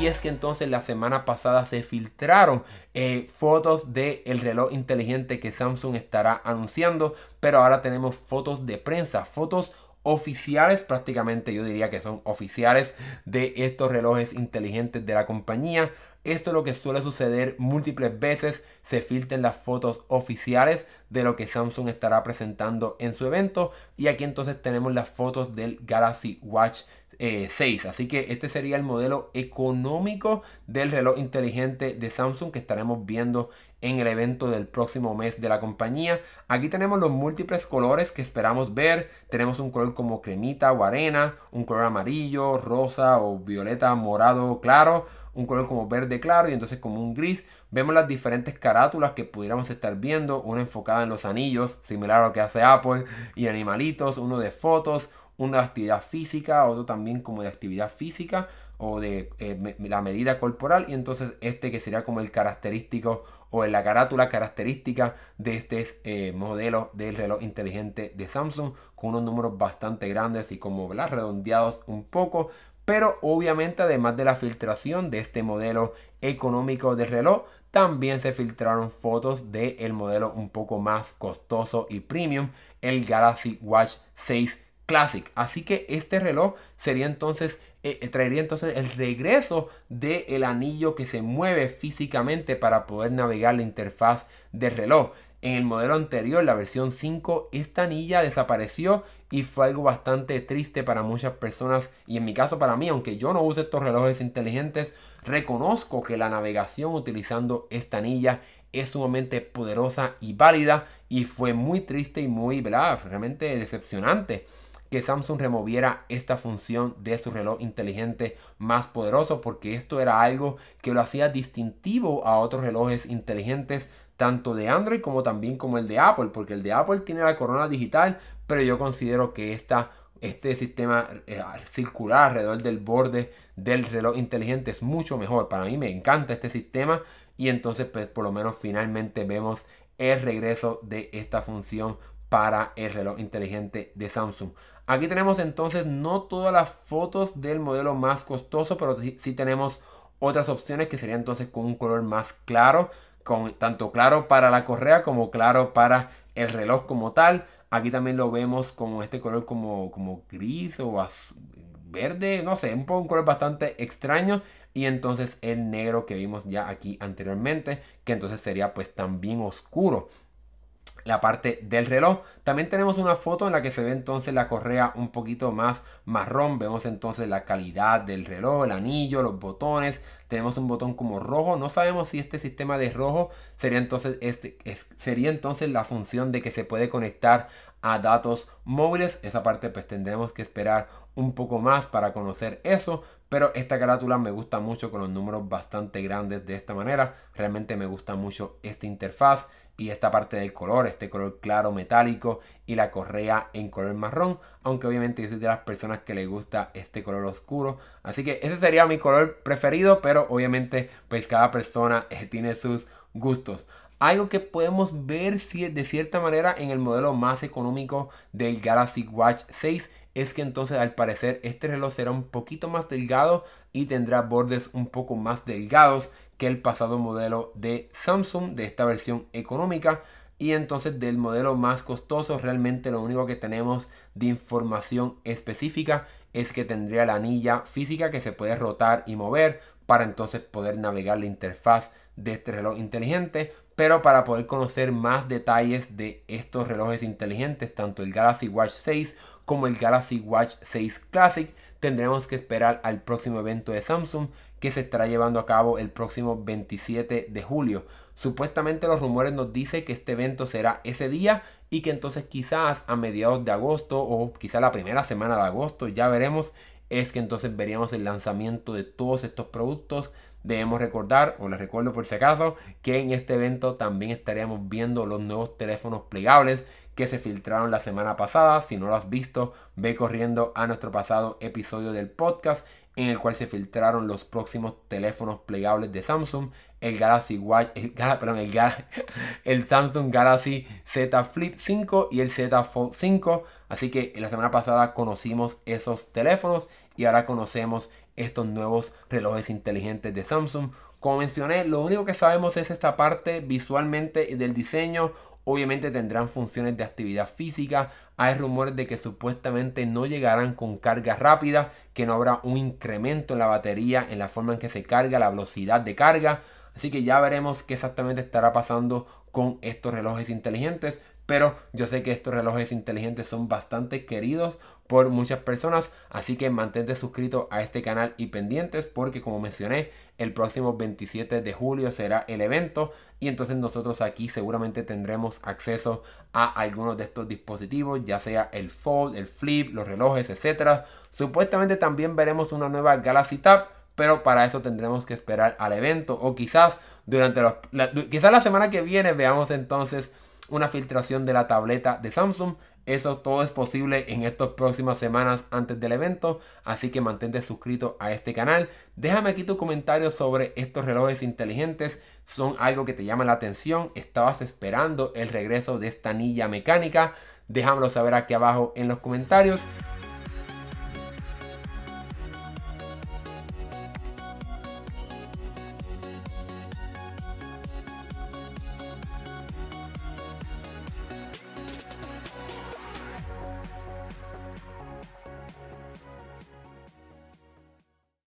Y es que entonces la semana pasada se filtraron eh, fotos del el reloj inteligente que Samsung estará anunciando. Pero ahora tenemos fotos de prensa, fotos oficiales, prácticamente yo diría que son oficiales de estos relojes inteligentes de la compañía. Esto es lo que suele suceder múltiples veces, se filtran las fotos oficiales de lo que Samsung estará presentando en su evento y aquí entonces tenemos las fotos del Galaxy Watch 6. Eh, Así que este sería el modelo económico del reloj inteligente de Samsung que estaremos viendo en el evento del próximo mes de la compañía. Aquí tenemos los múltiples colores que esperamos ver. Tenemos un color como cremita o arena, un color amarillo, rosa o violeta, morado claro, un color como verde claro y entonces como un gris. Vemos las diferentes carátulas que pudiéramos estar viendo, una enfocada en los anillos, similar a lo que hace Apple, y animalitos, uno de fotos, una actividad física, otro también como de actividad física o de eh, la medida corporal y entonces este que sería como el característico o en la carátula característica de este eh, modelo del reloj inteligente de Samsung con unos números bastante grandes y como redondeados un poco pero obviamente además de la filtración de este modelo económico del reloj, también se filtraron fotos del el modelo un poco más costoso y premium, el Galaxy Watch 6 Clásico, Así que este reloj sería entonces eh, eh, traería entonces el regreso del anillo que se mueve físicamente para poder navegar la interfaz del reloj. En el modelo anterior, la versión 5, esta anilla desapareció y fue algo bastante triste para muchas personas y en mi caso para mí, aunque yo no use estos relojes inteligentes, reconozco que la navegación utilizando esta anilla es sumamente poderosa y válida y fue muy triste y muy, ¿verdad? Realmente decepcionante que Samsung removiera esta función de su reloj inteligente más poderoso porque esto era algo que lo hacía distintivo a otros relojes inteligentes tanto de Android como también como el de Apple porque el de Apple tiene la corona digital pero yo considero que este sistema eh, circular alrededor del borde del reloj inteligente es mucho mejor. Para mí me encanta este sistema y entonces pues por lo menos finalmente vemos el regreso de esta función para el reloj inteligente de Samsung. Aquí tenemos entonces no todas las fotos del modelo más costoso, pero sí, tenemos otras opciones que serían entonces con un color más claro, con tanto claro para la correa como claro para el reloj como tal. Aquí también lo vemos con este color como, como gris o verde, no sé, un, un color bastante extraño. Y entonces el negro que vimos ya aquí anteriormente, que entonces sería pues también oscuro la parte del reloj. También tenemos una foto en la que se ve entonces la correa un poquito más marrón. Vemos entonces la calidad del reloj, el anillo, los botones. Tenemos un botón como rojo. No sabemos si este sistema de rojo sería entonces, este, sería entonces la función de que se puede conectar a datos móviles. Esa parte pues tendremos que esperar un poco más para conocer eso. Pero esta carátula me gusta mucho con los números bastante grandes de esta manera. Realmente me gusta mucho esta interfaz y esta parte del color, este color claro metálico y la correa en color marrón, aunque obviamente yo soy de las personas que le gusta este color oscuro, así que ese sería mi color preferido, pero obviamente pues cada persona eh, tiene sus gustos. Algo que podemos ver si de cierta manera en el modelo más económico del Galaxy Watch 6 es que entonces al parecer este reloj será un poquito más delgado y tendrá bordes un poco más delgados que el pasado modelo de Samsung de esta versión económica. Y entonces del modelo más costoso realmente lo único que tenemos de información específica es que tendría la anilla física que se puede rotar y mover para entonces poder navegar la interfaz de este reloj inteligente. Pero para poder conocer más detalles de estos relojes inteligentes, tanto el Galaxy Watch 6 como el Galaxy Watch 6 Classic, tendremos que esperar al próximo evento de Samsung que se estará llevando a cabo el próximo 27 de julio. Supuestamente los rumores nos dicen que este evento será ese día y que entonces quizás a mediados de agosto o quizás la primera semana de agosto, ya veremos, es que entonces veríamos el lanzamiento de todos estos productos. Debemos recordar, o les recuerdo por si acaso, que en este evento también estaríamos viendo los nuevos teléfonos plegables que se filtraron la semana pasada. Si no lo has visto, ve corriendo a nuestro pasado episodio del podcast en el cual se filtraron los próximos teléfonos plegables de Samsung, el Galaxy Watch, perdón, el, el Samsung Galaxy Z Flip 5 y el Z Fold 5. Así que la semana pasada conocimos esos teléfonos y ahora conocemos estos nuevos relojes inteligentes de Samsung. Como mencioné, lo único que sabemos es esta parte visualmente del diseño Obviamente tendrán funciones de actividad física. Hay rumores de que supuestamente no llegarán con carga rápida, que no habrá un incremento en la batería, en la forma en que se carga, la velocidad de carga. Así que ya veremos qué exactamente estará pasando con estos relojes inteligentes. Pero yo sé que estos relojes inteligentes son bastante queridos por muchas personas. Así que mantente suscrito a este canal y pendientes porque como mencioné, el próximo 27 de julio será el evento y entonces nosotros aquí seguramente tendremos acceso a algunos de estos dispositivos, ya sea el Fold, el Flip, los relojes, etcétera. Supuestamente también veremos una nueva Galaxy Tab, pero para eso tendremos que esperar al evento o quizás durante la, quizás la semana que viene veamos entonces una filtración de la tableta de Samsung eso todo es posible en estas próximas semanas antes del evento, así que mantente suscrito a este canal. Déjame aquí tus comentarios sobre estos relojes inteligentes. ¿Son algo que te llama la atención? ¿Estabas esperando el regreso de esta anilla mecánica? Déjamelo saber aquí abajo en los comentarios.